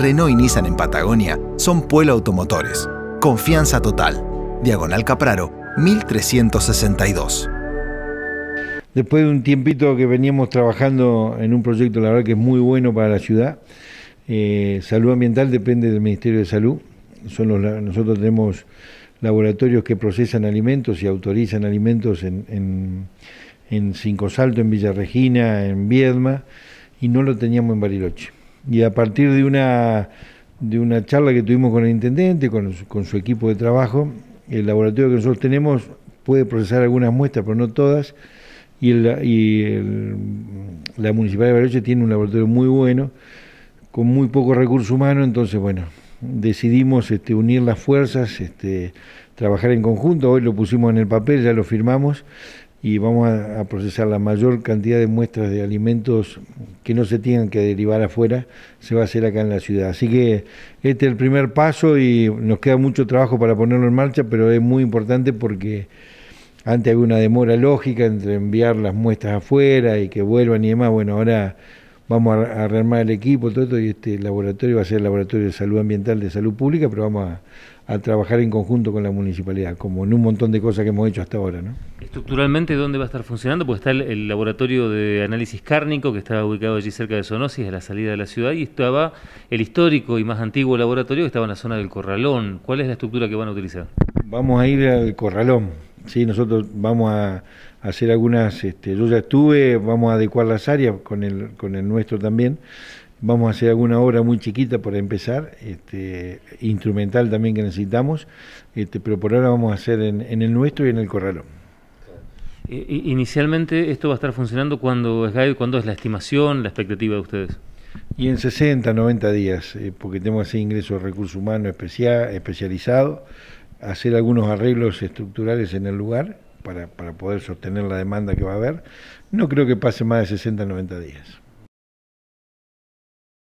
Renault y Nissan en Patagonia son Pueblo Automotores. Confianza total. Diagonal Capraro, 1362. Después de un tiempito que veníamos trabajando en un proyecto, la verdad que es muy bueno para la ciudad. Eh, salud ambiental depende del Ministerio de Salud. nosotros tenemos laboratorios que procesan alimentos y autorizan alimentos en, en Cinco Salto, en Villa Regina, en Viedma, y no lo teníamos en Bariloche y a partir de una, de una charla que tuvimos con el intendente, con, su equipo de trabajo, el laboratorio que nosotros tenemos puede procesar algunas muestras, pero no todas, y, la Municipalidad de Bariloche tiene un laboratorio muy bueno, con muy poco recurso humano, entonces, bueno, decidimos este, unir las fuerzas, este, trabajar en conjunto, hoy lo pusimos en el papel, ya lo firmamos, y vamos a procesar la mayor cantidad de muestras de alimentos que no se tengan que derivar afuera, se va a hacer acá en la ciudad. Así que este es el primer paso y nos queda mucho trabajo para ponerlo en marcha, pero es muy importante porque antes había una demora lógica entre enviar las muestras afuera y que vuelvan y demás. Bueno, ahora vamos a, armar rearmar el equipo, todo esto, y este laboratorio va a ser el laboratorio de salud ambiental, de salud pública, pero vamos a, trabajar en conjunto con la municipalidad, como en un montón de cosas que hemos hecho hasta ahora. ¿no? Estructuralmente, ¿dónde va a estar funcionando? Pues está el, laboratorio de análisis cárnico, que estaba ubicado allí cerca de Sonosis, a la salida de la ciudad, y estaba el histórico y más antiguo laboratorio que estaba en la zona del Corralón. ¿Cuál es la estructura que van a utilizar? Vamos a ir al Corralón Sí, nosotros vamos a hacer algunas, este, yo ya estuve, vamos a adecuar las áreas con el, con el nuestro también, vamos a hacer alguna obra muy chiquita para empezar, este, instrumental también que necesitamos, este, pero por ahora vamos a hacer en, el nuestro y en el corralón. Inicialmente esto va a estar funcionando cuando es cuando es la estimación, la expectativa de ustedes. Y en 60, 90 días, eh, porque tenemos ese ingreso de recursos humanos especial especializado, hacer algunos arreglos estructurales en el lugar para, para poder sostener la demanda que va a haber. No creo que pase más de 60, 90 días.